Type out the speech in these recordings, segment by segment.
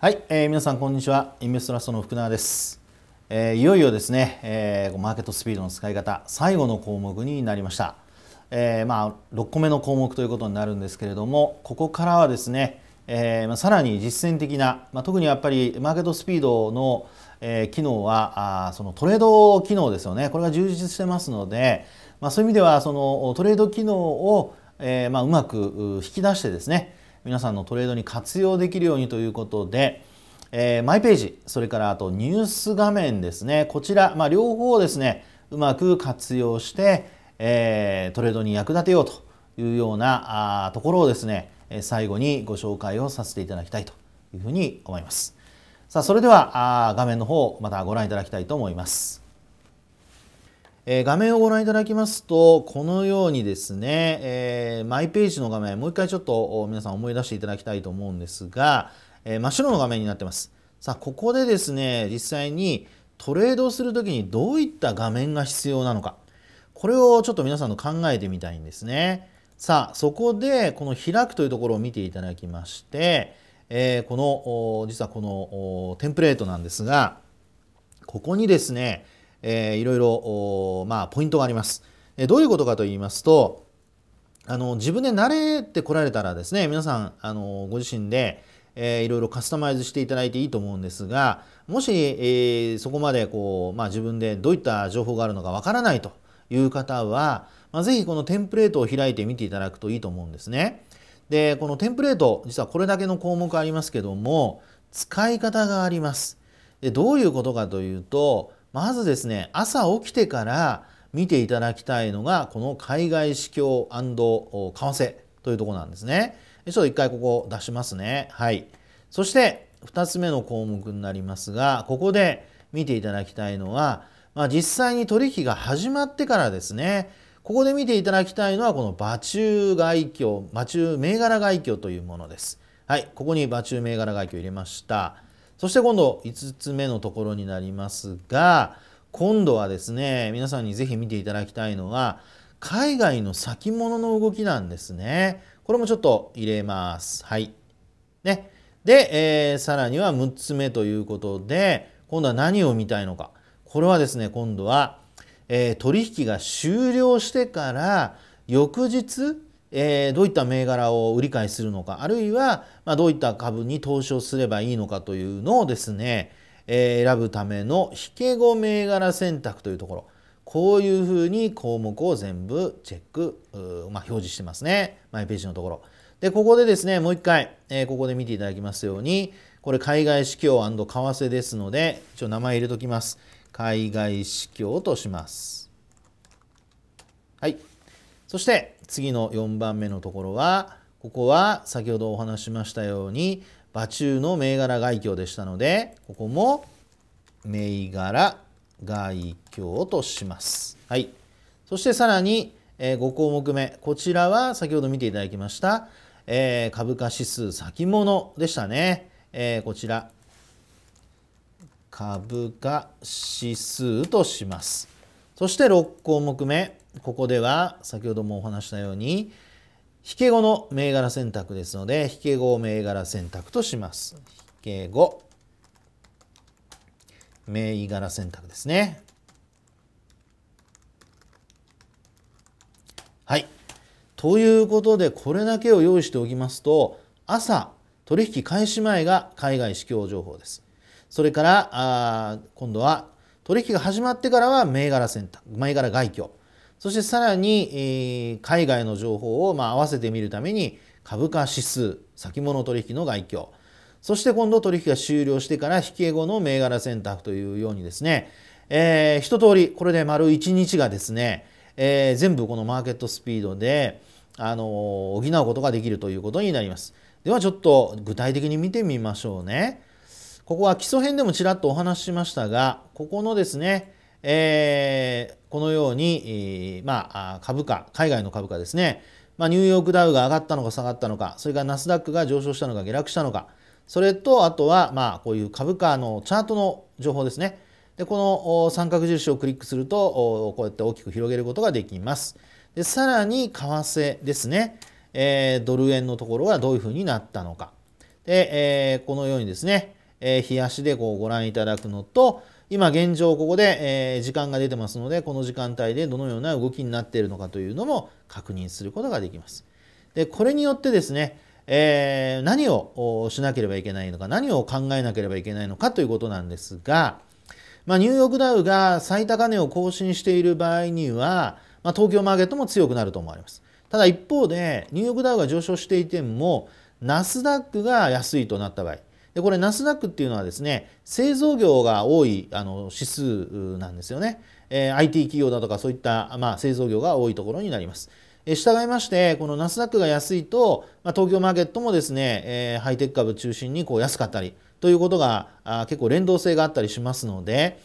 はい、えー、皆さんこんにちはインベストラストの福永です、えー、いよいよですね、えー、マーケットスピードの使い方最後の項目になりました、えー、まあ6個目の項目ということになるんですけれどもここからはですね、えー、まあさらに実践的な、まあ、特にやっぱりマーケットスピードの、え機能はあそのトレード機能ですよねこれが充実してますので、まあ、そういう意味ではそのトレード機能を、えーまあ、うまく引き出してですね皆さんのトレードに活用できるようにということで、えー、マイページ、それからあとニュース画面ですね、こちら、まあ、両方ですね、うまく活用して、えー、トレードに役立てようというようなあところをですね、最後にご紹介をさせていただきたいというふうに思います。さあ、それではあ画面の方、またご覧いただきたいと思います。え画面をご覧いただきますと、このようにですね、えー、マイページの画面、もう一回ちょっと皆さん思い出していただきたいと思うんですが、えー、真っ白の画面になってます。さあ、ここでですね、実際にトレードをするときにどういった画面が必要なのか、これをちょっと皆さんの考えてみたいんですね。さあ、そこでこの開くというところを見ていただきまして、えー、この、実はこのテンプレートなんですが、ここにですね、えー、いろいろ、まあ、ポイントがあります。えどういうことかと言いますと、あの自分で慣れてこられたらですね皆さんあのご自身で、えー、いろいろカスタマイズしていただいていいと思うんですがもし、えー、そこまでこう、まあ、自分でどういった情報があるのかわからないという方は、まあ、ぜひこのテンプレートを開いてみていただくといいと思うんですね。でこのテンプレート実はこれだけの項目ありますけども使い方があります。でどういうことかというとまずですね朝起きてから見ていただきたいのがこの海外市況為替というとこなんですね。ちょっと一回ここ出しますね。はい。そして2つ目の項目になりますがここで見ていただきたいのは、まあ、実際に取引が始まってからですねここで見ていただきたいのはこの馬中外況馬中銘柄外況というものです。はい、ここに馬中銘柄外況入れました。そして今度5つ目のところになりますが今度はですね皆さんにぜひ見ていただきたいのが海外の先物の動きなんですね。これもちょっと入れます。はい。ね。で、えー、さらには6つ目ということで、今度は何を見たいのか。これはですね、今度は、えー、取引が終了してから、翌日、えー、どういった銘柄を売り買いするのかあるいは、まあ、どういった株に投資をすればいいのかというのをですね、えー、選ぶための引け後銘柄選択というところこういうふうに項目を全部チェック、まあ、表示してますねマイページのところ。でここでですねもう一回、えー、ここで見ていただきますようにこれ海外市況為替ですので一応名前入れときます。海外市況とします。そして次の4番目のところはここは先ほどお話しましたように場中の銘柄外況でしたのでここも銘柄外況とします。はい、そしてさらに、え5項目目こちらは先ほど見ていただきました、え株価指数先物でしたね、えこちら株価指数とします。そして6項目目ここでは先ほどもお話したように引け後の銘柄選択ですので引け後を銘柄選択とします引け後銘柄選択ですねはいということでこれだけを用意しておきますと朝取引開始前が海外市況情報ですそれからあ今度は取引が始まってからは銘柄選択銘柄外況そしてさらに、海外の情報をまあ合わせてみるために株価指数、先物取引の概況、そして今度取引が終了してから引け後の銘柄選択というようにですね、えー、一通りこれで丸1日がですね、えー、全部このマーケットスピードで、あのー、補うことができるということになります。ではちょっと具体的に見てみましょうね。ここは基礎編でもちらっとお話ししましたが、ここのですね、えこのように、まあ、株価、海外の株価ですね、まあ、ニューヨークダウが上がったのか下がったのか、それからナスダックが上昇したのか下落したのか、それとあとは、まあ、こういう株価のチャートの情報ですね。で、この三角印をクリックすると、こうやって大きく広げることができます。で、さらに為替ですね。えー、ドル円のところはどういうふうになったのか。で、えー、このようにですね、えー、日足でこうご覧いただくのと、今現状ここで、え時間が出てますので、この時間帯でどのような動きになっているのかというのも確認することができます。で、これによってですね、えー、何をしなければいけないのか、何を考えなければいけないのかということなんですが、まあ、ニューヨークダウが最高値を更新している場合には、まあ、東京マーケットも強くなると思われます。ただ一方で、ニューヨークダウが上昇していても、ナスダックが安いとなった場合、でこれナスダックっていうのはですね製造業が多いあの指数なんですよね、えー、IT 企業だとかそういった、まあ、製造業が多いところになります。従いましてこのナスダックが安いと、ま東京マーケットもですね、えハイテク株中心にこう安かったりということがあ結構連動性があったりしますので、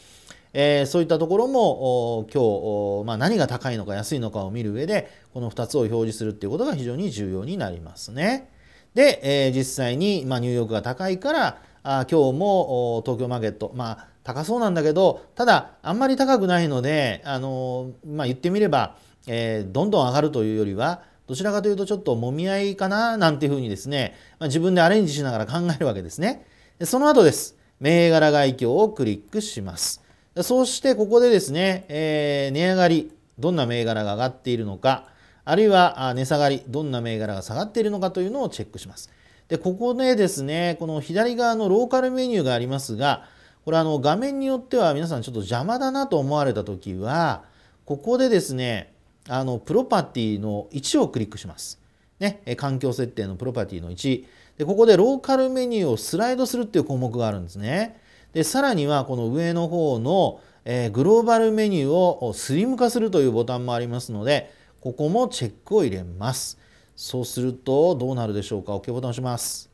えそういったところも今日、ま何が高いのか安いのかを見る上でこの2つを表示するっていうことが非常に重要になりますね。で、えー、実際に、まあ、ニューヨークが高いからあ今日も東京マーケットまあ高そうなんだけどただあんまり高くないので、あのー、まあ、言ってみれば、えー、どんどん上がるというよりはどちらかというとちょっともみ合いかななんていうふうにですね、まあ、自分でアレンジしながら考えるわけですね。その後です。銘柄概況をクリックします。そしてここでですね、えー、値上がり、どんな銘柄が上がっているのか、あるいは値下がり、どんな銘柄が下がっているのかというのをチェックします。で、ここでですね、この左側のローカルメニューがありますが、これあの画面によっては皆さんちょっと邪魔だなと思われた時は、ここでですね、あのプロパティの1をクリックします。ね、環境設定のプロパティの1。で、ここでローカルメニューをスライドするっていう項目があるんですね。で、さらにはこの上の方の、えー、グローバルメニューをスリム化するというボタンもありますので、ここもチェックを入れますそうするとどうなるでしょうか OK ボタン押します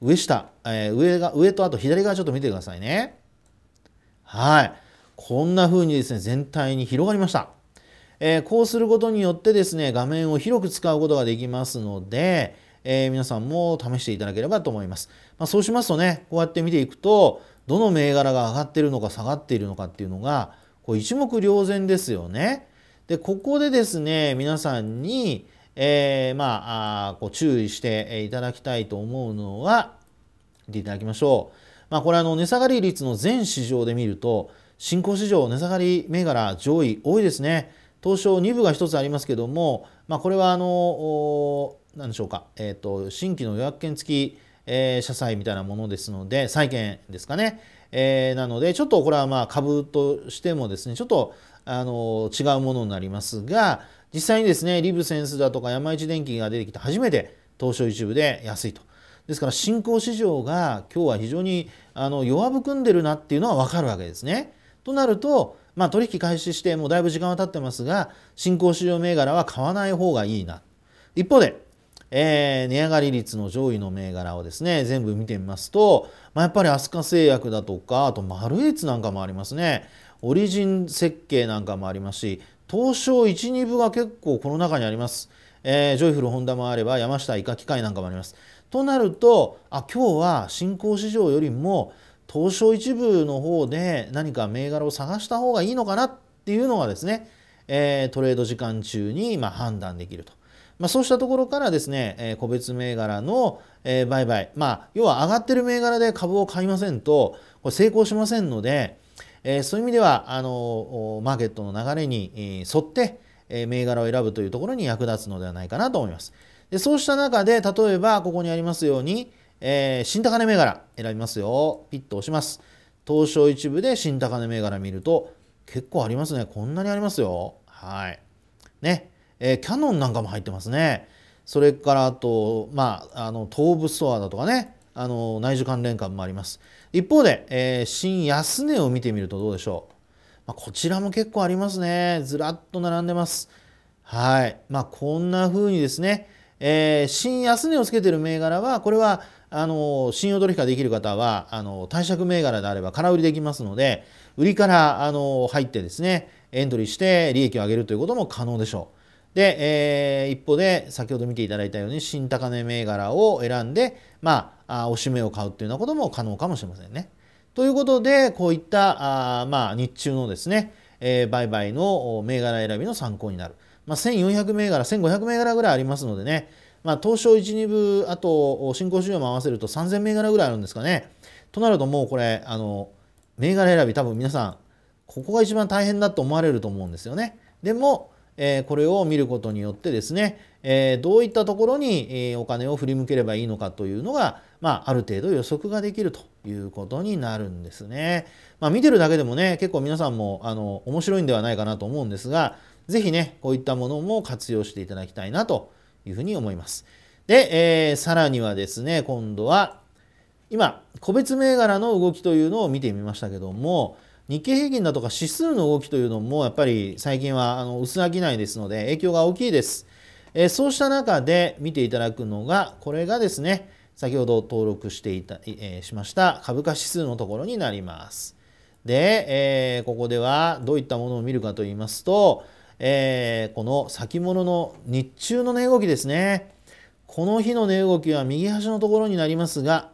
上下、えー、上が上とあと左側ちょっと見てくださいねはいこんな風にですね全体に広がりましたえー、こうすることによってですね画面を広く使うことができますので、えー、皆さんも試していただければと思います、まあ、そうしますとねこうやって見ていくとどの銘柄が上がっているのか下がっているのかっていうのがこう一目瞭然ですよねでここでですね皆さんに、えー、まあこう注意していただきたいと思うのは見ていただきましょう。まあ、これあの値下がり率の全市場で見ると新興市場値下がり銘柄上位多いですね。東証2部が1つありますけども、まあ、これはあの何でしょうか、えーと、と新規の予約券付き、えー、社債みたいなものですので債券ですかね、えー、なのでちょっとこれはまあ株としてもですねちょっとあの違うものになりますが実際にですねリブセンスだとか山一電機が出てきて初めて東証一部で安いと。ですから新興市場が今日は非常にあの弱含んでるなっていうのは分かるわけですね。となると、まあ、取引開始してもうだいぶ時間は経ってますが新興市場銘柄は買わない方がいいな。一方で、えー、値上がり率の上位の銘柄をですね全部見てみますと、まあ、やっぱり飛鳥製薬だとかあとマルエツなんかもありますね。オリジン設計なんかもありますし東証12部が結構この中にあります、えー、ジョイフルホンダもあれば山下イカ機械なんかもありますとなるとあ今日は新興市場よりも東証1部の方で何か銘柄を探した方がいいのかなっていうのがですね、えー、トレード時間中にま判断できると。まあ、そうしたところからですね、えー、個別銘柄の、え売買、まあ、要は上がってる銘柄で株を買いませんとこれ成功しませんので、えそういう意味ではあのマーケットの流れに沿って、え銘柄を選ぶというところに役立つのではないかなと思います。でそうした中で例えばここにありますように、えー、新高値銘柄選びますよピッと押します東証一部で新高値銘柄見ると結構ありますねこんなにありますよはいね、えー、キャノンなんかも入ってますねそれからあとまああの東武ストアだとかねあの内需関連株もあります一方で、えー、新安値を見てみるとどうでしょう、まあ、こちらも結構ありますねずらっと並んでますはいまあこんな風にですね、えー、新安値をつけてる銘柄はこれはあの信用取引ができる方はあの貸借銘柄であれば空売りできますので売りからあの入ってですねエントリーして利益を上げるということも可能でしょう。で、えー、一方で先ほど見ていただいたように新高値銘柄を選んで、まあ、あおしめを買うっていうようなことも可能かもしれませんね。ということでこういったあ、まあ、日中のですね、えー、売買の銘柄選びの参考になる、まあ、1400銘柄1500銘柄ぐらいありますのでね、まあ、東証12部あと新興市場も合わせると3000銘柄ぐらいあるんですかねとなるともうこれあの銘柄選び多分皆さんここが一番大変だと思われると思うんですよね。でも、えー、これを見ることによってですね、えー、どういったところに、えお金を振り向ければいいのかというのが、まあ、ある程度予測ができるということになるんですね。まあ、見てるだけでもね結構皆さんもあの面白いんではないかなと思うんですが是非ねこういったものも活用していただきたいなというふうに思います。で、えー、さらにはですね今度は今個別銘柄の動きというのを見てみましたけども日経平均だとか指数の動きというのもやっぱり最近はあの薄商いですので影響が大きいです。えそうした中で見ていただくのが、これがですね、先ほど登録していた、えしました株価指数のところになります。で、えここではどういったものを見るかと言いますと、えこの先物の日中の値動きですね。この日の値動きは右端のところになりますが、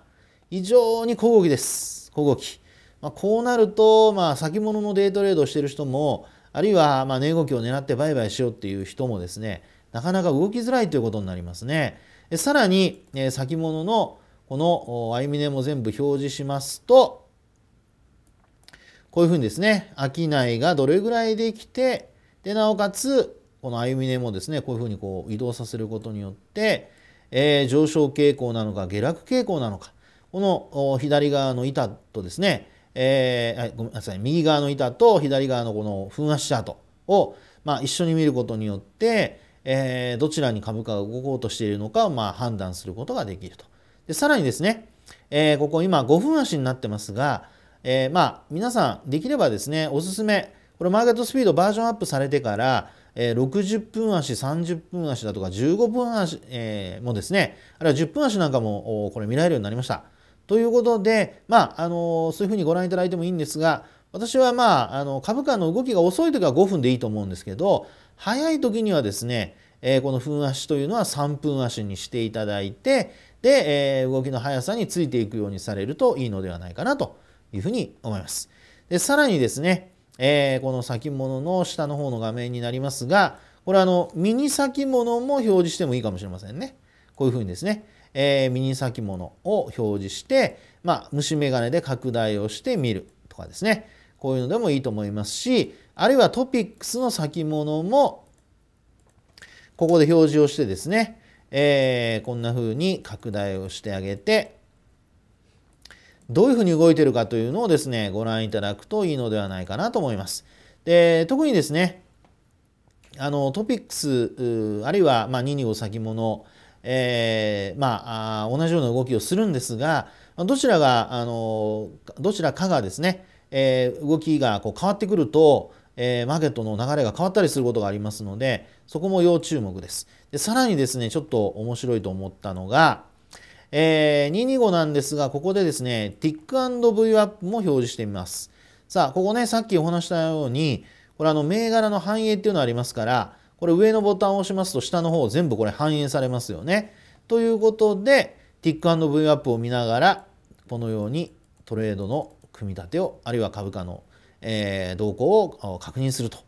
非常に小動きです。小動き。まあ、こうなると、まあ、先物のデイトレードをしている人も、あるいはま値動きを狙って売買しようっていう人もですね、なかなか動きづらいということになりますね。さらに、え先物のこの歩み値も全部表示しますと、こういうふうにですね、商いがどれぐらいできて、で、なおかつ、この歩み値もですね、こういうふうにこう移動させることによって、えー、上昇傾向なのか、下落傾向なのか、この左側の板とですね、えー、ごめんなさい、右側の板と左側のこの噴圧チャートを、まあ、一緒に見ることによって、えー、どちらに株価が動こうとしているのかをまあ判断することができると。でさらにですね、えー、ここ今5分足になってますが、えー、まあ皆さんできればですねおすすめこれマーケットスピードバージョンアップされてから、えー、60分足30分足だとか15分足、えー、もですねあるいは10分足なんかもこれ見られるようになりました。ということで、まああのそういうふうにご覧いただいてもいいんですが私はまああの株価の動きが遅い時は5分でいいと思うんですけど早い時にはですね、えー、この分足というのは3分足にしていただいてで、えー、動きの速さについていくようにされるといいのではないかなというふうに思います。でさらにですね、えー、この先物の下の方の画面になりますがこれあのミニ先物も表示してもいいかもしれませんね。こういうふうにですね、えー、ミニ先物を表示して、まあ、虫眼鏡で拡大をして見るとかですねこういうのでもいいと思いますしあるいはトピックスの先物も、ここで表示をしてですね、えー、こんな風に拡大をしてあげて、どういうふうに動いてるかというのをですね、ご覧いただくといいのではないかなと思います。で、特にですね、あのトピックス、あるいは、まあ、225先物、えー、まあ、同じような動きをするんですが、どちらが、あのどちらかがですね、えー、動きがこう変わってくると、えー、マーケットの流れが変わったりすることがありますので、そこも要注目です。でさらにですね、ちょっと面白いと思ったのが、えー、225なんですが、ここでですね、ティック &V アップも表示してみます。さあ、ここね、さっきお話したように、これあの、銘柄の反映っていうのありますから、これ上のボタンを押しますと下の方全部これ反映されますよね。ということで、ティック &V アップを見ながら、このようにトレードの組み立てを、あるいは株価のえー、動向を確認すると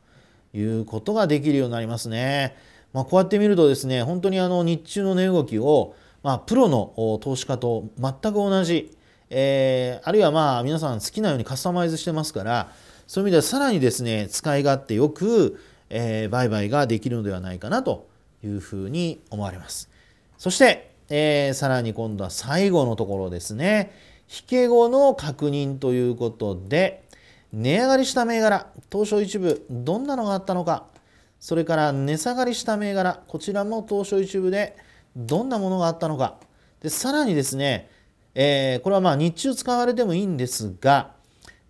いうことができるようになりますね。まあ、こうやって見るとですね本当にあの日中の値動きを、まあ、プロの投資家と全く同じ、えー、あるいはまあ皆さん好きなようにカスタマイズしてますからそういう意味ではさらにですね使い勝手よく、えー、売買ができるのではないかなというふうに思われます。そして、えー、さらに今度は最後のところですね引け後の確認ということで、値上がりした銘柄、東証一部、どんなのがあったのか、それから値下がりした銘柄、こちらも東証一部でどんなものがあったのか、でさらにですね、えー、これはまあ日中使われてもいいんですが、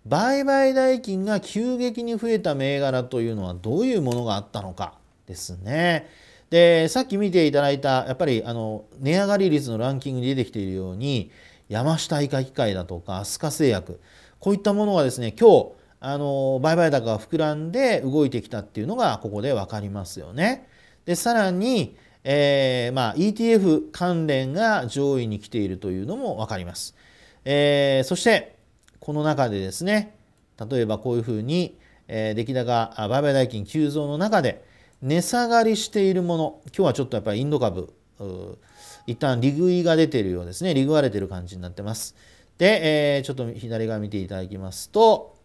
売買代金が急激に増えた銘柄というのはどういうものがあったのかですね。でさっき見ていただいたやっぱりあの値上がり率のランキングに出てきているように山下医科機械だとか飛鳥製薬こういったものがですね、今日、あの、売買高が膨らんで動いてきたっていうのが、ここでわかりますよね。で、さらに、えー、まあ、ETF 関連が上位に来ているというのもわかります。えー、そして、この中でですね、例えばこういうふうに、えー、出来高、売買代金急増の中で、値下がりしているもの、今日はちょっとやっぱりインド株、一旦利食いが出てるようですね、利食われてる感じになってます。で、えー、ちょっと左側見ていただきますと、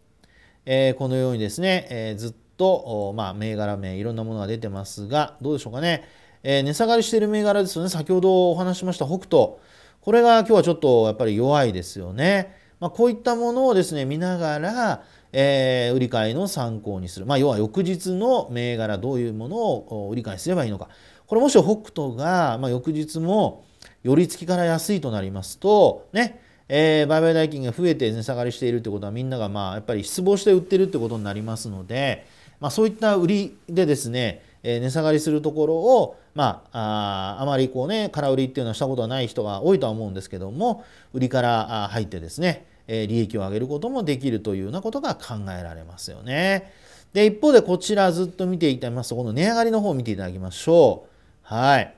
えー、このようにですね、えー、ずっと、まあ、銘柄名、いろんなものが出てますが、どうでしょうかね。え値下がりしている銘柄ですよね。先ほどお話しました北斗。これが今日はちょっとやっぱり弱いですよね。まあ、こういったものをですね、見ながら、えー、売り買いの参考にする。まあ、要は翌日の銘柄、どういうものを売り買いすればいいのか。これもし北斗が、まあ、翌日も寄り付きから安いとなりますと、ね、えー、売買代金が増えて値下がりしているということはみんながまあやっぱり失望して売ってるってことになりますので、まあ、そういった売りでですね、えー、値下がりするところを、まあ、ああまりこうね空売りっていうのはしたことはない人が多いとは思うんですけども売りから入ってですね、え利益を上げることもできるというようなことが考えられますよね。で一方でこちらずっと見ていただきますとこの値上がりの方を見ていただきましょう。はい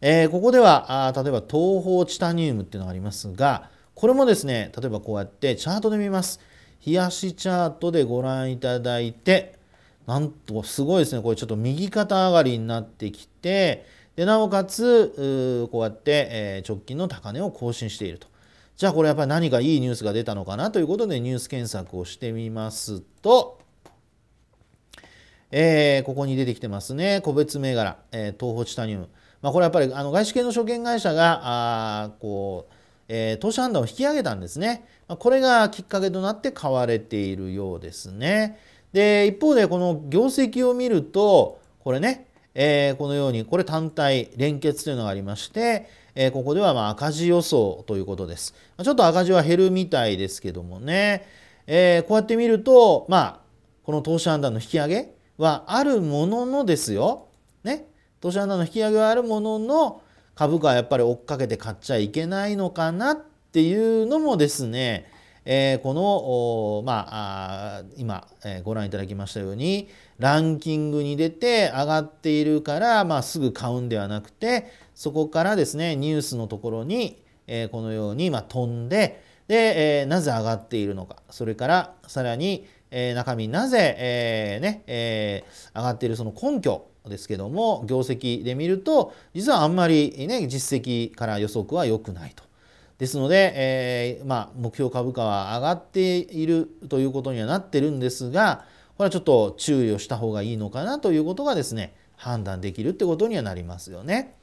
えー、ここではあ例えば東方チタニウムっていうのがありますがこれもですね、例えばこうやってチャートで見ます。冷やしチャートでご覧いただいて、なんとすごいですね、これちょっと右肩上がりになってきて、でなおかつ、こうやって、え直近の高値を更新していると。じゃあこれやっぱり何かいいニュースが出たのかなということでニュース検索をしてみますと、えー、ここに出てきてますね、個別銘柄、えー、東宝チタニウム。まあ、これやっぱりあの外資系の証券会社が、あこう、えー、投資判断を引き上げたんですね。これがきっかけとなって買われているようですね。で、一方でこの業績を見ると、これね、えー、このように、これ単体連結というのがありまして、えー、ここではま赤字予想ということです。ちょっと赤字は減るみたいですけどもね、えこうやって見ると、まあ、この投資判断の引き上げはあるもののですよ。ね。投資判断の引き上げはあるものの、株価はやっぱり追っかけて買っちゃいけないのかなっていうのもですね、えー、この、まあ、今、えー、ご覧いただきましたようにランキングに出て上がっているから、まあ、すぐ買うんではなくてそこからですねニュースのところに、えー、このように、まあ、飛んでで、えなぜ上がっているのかそれからさらに、え中身なぜ、えねえ上がっているその根拠ですけども業績で見ると実はあんまり、ね、実績から予測は良くないと。ですので、えー、まあ、目標株価は上がっているということにはなってるんですがこれはちょっと注意をした方がいいのかなということがですね判断できるってことにはなりますよね。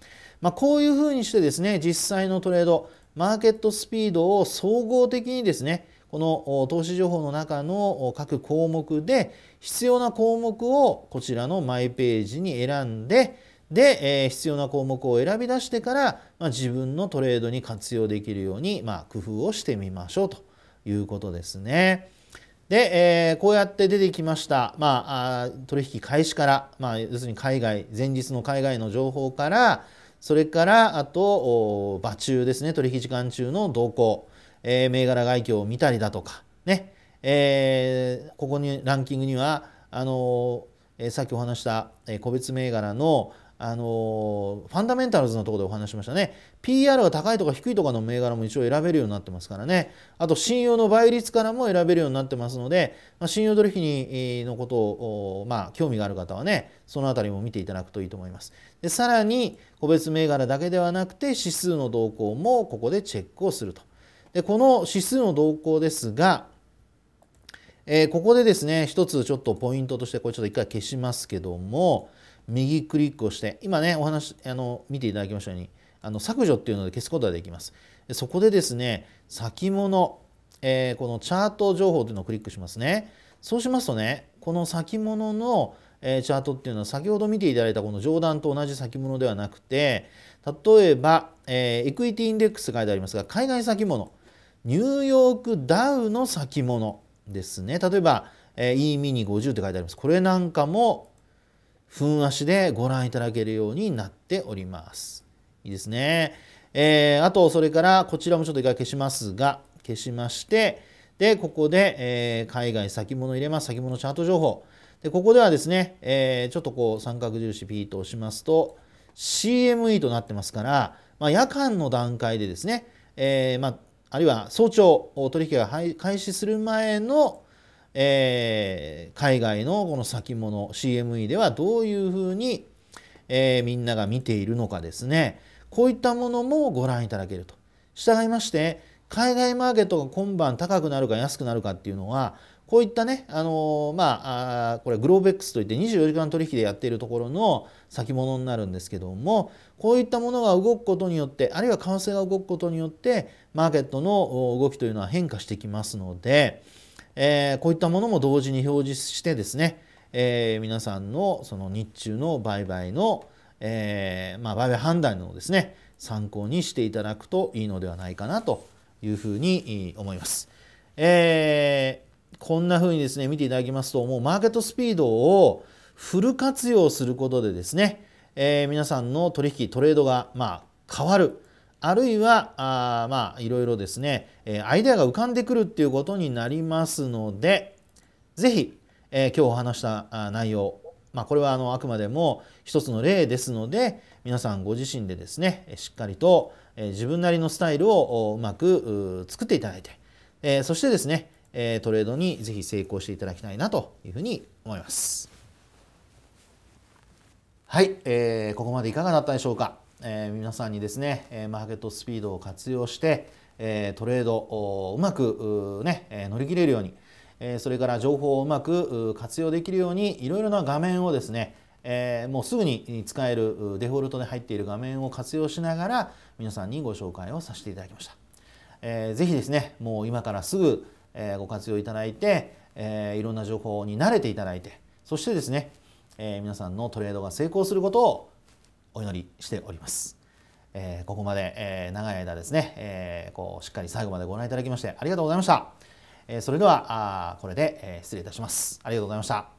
まあ、こういうふうにしてですね実際のトレードマーケットスピードを総合的にですねこの投資情報の中の各項目で必要な項目をこちらのマイページに選んでで、え必要な項目を選び出してから、まあ、自分のトレードに活用できるように、まあ、工夫をしてみましょうということですね。で、えこうやって出てきました、まあ、あ取引開始から、まあ、要するに海外前日の海外の情報からそれからあと場中ですね取引時間中の動向えー、銘柄外況を見たりだとかね、えー、ここにランキングにはあのー、えー、さっきお話した、えー、個別銘柄のあのファンダメンタルズのところでお話しましたね PR が高いとか低いとかの銘柄も一応選べるようになってますからねあと信用の倍率からも選べるようになってますので、まあ、信用取引のことを、まあ、興味がある方はねその辺りも見ていただくといいと思いますでさらに個別銘柄だけではなくて指数の動向もここでチェックをするとでこの指数の動向ですが、えー、ここでですね一つちょっとポイントとしてこれちょっと一回消しますけども右クリックをして今ねお話あの見ていただきましたようにあの削除っていうので消すことができますそこでですね先物、えー、このチャート情報というのをクリックしますねそうしますとねこの先物のえチャートっていうのは先ほど見ていただいたこの上段と同じ先物ではなくて例えば、えー、エクイティインデックス書いてありますが海外先物ニューヨークダウの先物ですね例えば、えー、E ミニ50って書いてありますこれなんかも分足でご覧いただけるようになっておりますいいですね、えー、あとそれからこちらもちょっと一回消しますが消しましてでここで、えー、海外先物入れます先物チャート情報でここではですね、えー、ちょっとこう三角印ピーと押しますと CME となってますから、まあ、夜間の段階でですね、えーまあ、あるいは早朝取引が開始する前の、えー、海外のこの先物 CME ではどういうふうに、えー、みんなが見ているのかですねこういったものもご覧いただけると。従いまして海外マーケットが今晩高くなるか安くなるかっていうのはこういったね、あのー、まあ、これグローベックスといって24時間取引でやっているところの先物になるんですけども、こういったものが動くことによって、あるいは為替が動くことによって、マーケットの動きというのは変化してきますので、えー、こういったものも同時に表示してですね、えー、皆さんのその日中の売買の、えー、まあ、売買判断のですね参考にしていただくといいのではないかなというふうに思います。えこんな風にですね、見ていただきますと、もうマーケットスピードをフル活用することでですね、えー、皆さんの取引、トレードが、まあ、変わる。あるいは、あまあ、いろいろですね、えー、アイデアが浮かんでくるっていうことになりますので、ぜひ、えー、今日お話した内容、まあ、これはあのあくまでも一つの例ですので、皆さんご自身でですね、しっかりと、え自分なりのスタイルをうまく作っていただいて、えそしてですね、えトレードにぜひ成功していただきたいなというふうに思います。はい、えー、ここまでいかがだったでしょうか。えー、皆さんにですね、えマーケットスピードを活用して、えトレードをうまくね、え乗り切れるように、えそれから情報をうまく活用できるようにいろいろな画面をですね、えもうすぐに使えるデフォルトで入っている画面を活用しながら皆さんにご紹介をさせていただきました。えー、ぜひですねもう今からすぐえご活用いただいて、えいろんな情報に慣れていただいてそしてですね、え皆さんのトレードが成功することをお祈りしております。えここまで、え長い間ですね、えこうしっかり最後までご覧いただきましてありがとうございました。えそれではあこれで、え失礼いたします。ありがとうございました。